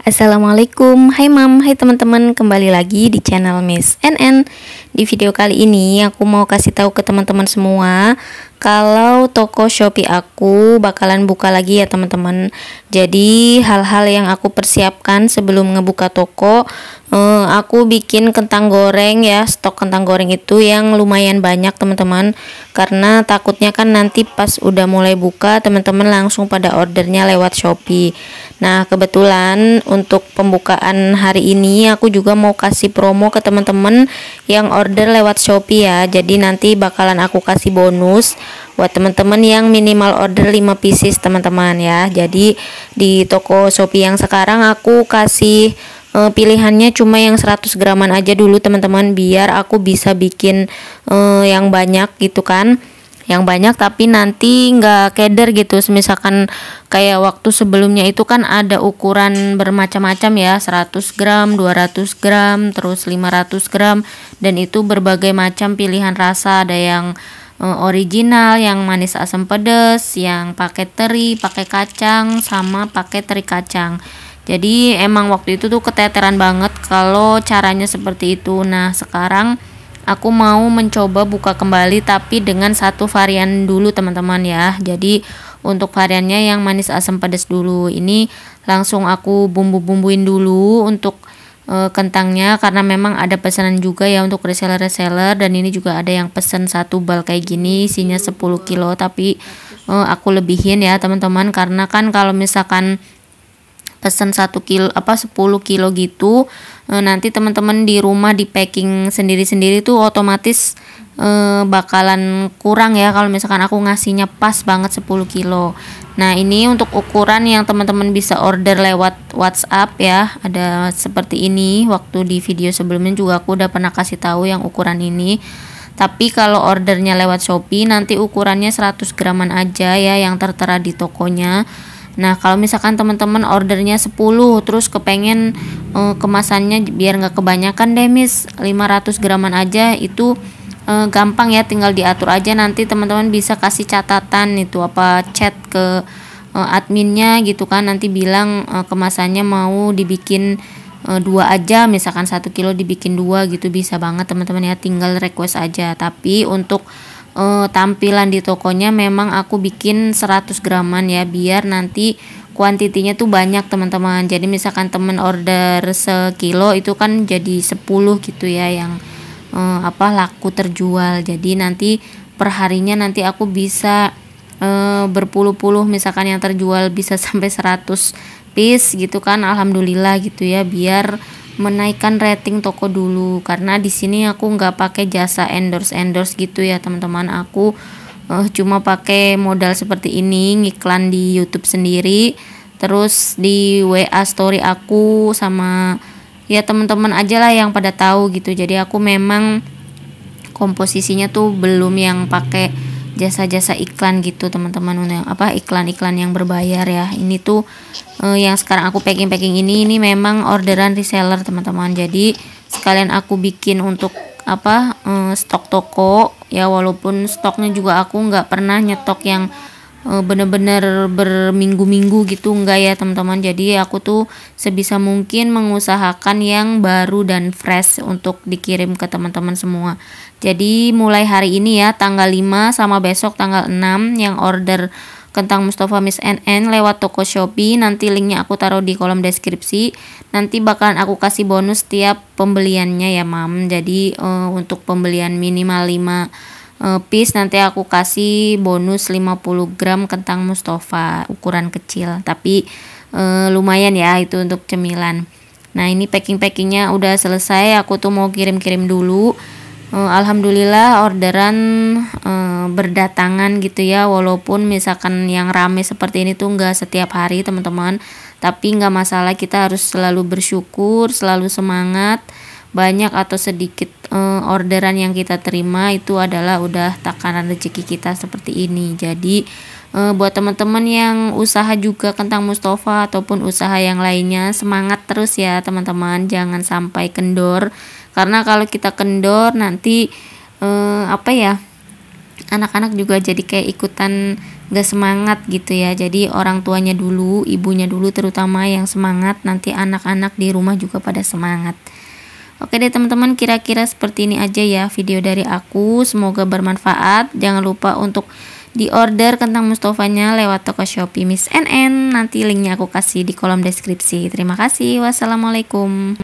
Assalamualaikum, hai mam, hai teman-teman Kembali lagi di channel Miss NN Di video kali ini aku mau kasih tahu ke teman-teman semua Kalau toko Shopee aku bakalan buka lagi ya teman-teman Jadi hal-hal yang aku persiapkan sebelum ngebuka toko eh, Aku bikin kentang goreng ya Stok kentang goreng itu yang lumayan banyak teman-teman Karena takutnya kan nanti pas udah mulai buka Teman-teman langsung pada ordernya lewat Shopee Nah, kebetulan untuk pembukaan hari ini aku juga mau kasih promo ke teman-teman yang order lewat Shopee ya. Jadi nanti bakalan aku kasih bonus buat teman-teman yang minimal order 5 pieces teman-teman ya. Jadi di toko Shopee yang sekarang aku kasih e, pilihannya cuma yang 100 graman aja dulu teman-teman biar aku bisa bikin e, yang banyak gitu kan yang banyak tapi nanti nggak keder gitu misalkan kayak waktu sebelumnya itu kan ada ukuran bermacam-macam ya 100 gram 200 gram terus 500 gram dan itu berbagai macam pilihan rasa ada yang eh, original yang manis asam pedas yang pakai teri pakai kacang sama pakai teri kacang jadi emang waktu itu tuh keteteran banget kalau caranya seperti itu nah sekarang aku mau mencoba buka kembali tapi dengan satu varian dulu teman-teman ya jadi untuk variannya yang manis asam pedas dulu ini langsung aku bumbu-bumbuin dulu untuk e, kentangnya karena memang ada pesanan juga ya untuk reseller-reseller dan ini juga ada yang pesan satu bal kayak gini isinya 10 kilo tapi e, aku lebihin ya teman-teman karena kan kalau misalkan pesan satu kilo apa 10 kilo gitu eh, nanti teman-teman di rumah di packing sendiri-sendiri tuh otomatis e, bakalan kurang ya kalau misalkan aku ngasihnya pas banget 10 kilo nah ini untuk ukuran yang teman-teman bisa order lewat WhatsApp ya ada seperti ini waktu di video sebelumnya juga aku udah pernah kasih tahu yang ukuran ini tapi kalau ordernya lewat Shopee nanti ukurannya 100 graman aja ya yang tertera di tokonya Nah, kalau misalkan teman-teman ordernya 10 terus kepengen e, kemasannya biar nggak kebanyakan deh, Miss. 500 graman aja itu e, gampang ya tinggal diatur aja nanti teman-teman bisa kasih catatan itu apa chat ke e, adminnya gitu kan nanti bilang e, kemasannya mau dibikin dua aja misalkan satu kilo dibikin dua gitu bisa banget teman-teman ya tinggal request aja tapi untuk uh, tampilan di tokonya memang aku bikin 100 graman ya biar nanti kuantitinya tuh banyak teman-teman jadi misalkan temen order sekilo itu kan jadi 10 gitu ya yang uh, apa laku terjual jadi nanti perharinya nanti aku bisa uh, berpuluh-puluh misalkan yang terjual bisa sampai 100 piece gitu kan alhamdulillah gitu ya biar menaikkan rating toko dulu karena di sini aku nggak pakai jasa endorse endorse gitu ya teman-teman aku uh, cuma pakai modal seperti ini ngiklan di YouTube sendiri terus di WA story aku sama ya teman-teman aja lah yang pada tahu gitu jadi aku memang komposisinya tuh belum yang pakai jasa-jasa iklan gitu teman-teman yang apa iklan-iklan yang berbayar ya ini tuh uh, yang sekarang aku packing-packing ini ini memang orderan reseller teman-teman jadi sekalian aku bikin untuk apa uh, stok toko ya walaupun stoknya juga aku nggak pernah nyetok yang Eh, bener-bener berminggu-minggu gitu enggak ya teman-teman jadi aku tuh sebisa mungkin mengusahakan yang baru dan fresh untuk dikirim ke teman-teman semua jadi mulai hari ini ya tanggal 5 sama besok tanggal 6 yang order kentang Mustafa Miss NN lewat toko Shopee nanti linknya aku taruh di kolom deskripsi nanti bakalan aku kasih bonus tiap pembeliannya ya mam jadi uh, untuk pembelian minimal 5 Eh, pis nanti aku kasih bonus 50 gram kentang Mustafa ukuran kecil tapi uh, lumayan ya itu untuk cemilan nah ini packing-packingnya udah selesai aku tuh mau kirim-kirim dulu uh, Alhamdulillah orderan uh, berdatangan gitu ya walaupun misalkan yang rame seperti ini tuh nggak setiap hari teman-teman tapi nggak masalah kita harus selalu bersyukur selalu semangat banyak atau sedikit eh, orderan yang kita terima itu adalah udah takaran rezeki kita seperti ini jadi eh, buat teman-teman yang usaha juga kentang Mustafa ataupun usaha yang lainnya semangat terus ya teman-teman jangan sampai kendor karena kalau kita kendor nanti eh, apa ya anak-anak juga jadi kayak ikutan gak semangat gitu ya jadi orang tuanya dulu ibunya dulu terutama yang semangat nanti anak-anak di rumah juga pada semangat Oke deh teman-teman, kira-kira seperti ini aja ya video dari aku. Semoga bermanfaat. Jangan lupa untuk di order kentang Mustofanya lewat toko Shopee Miss NN. Nanti linknya aku kasih di kolom deskripsi. Terima kasih. Wassalamualaikum.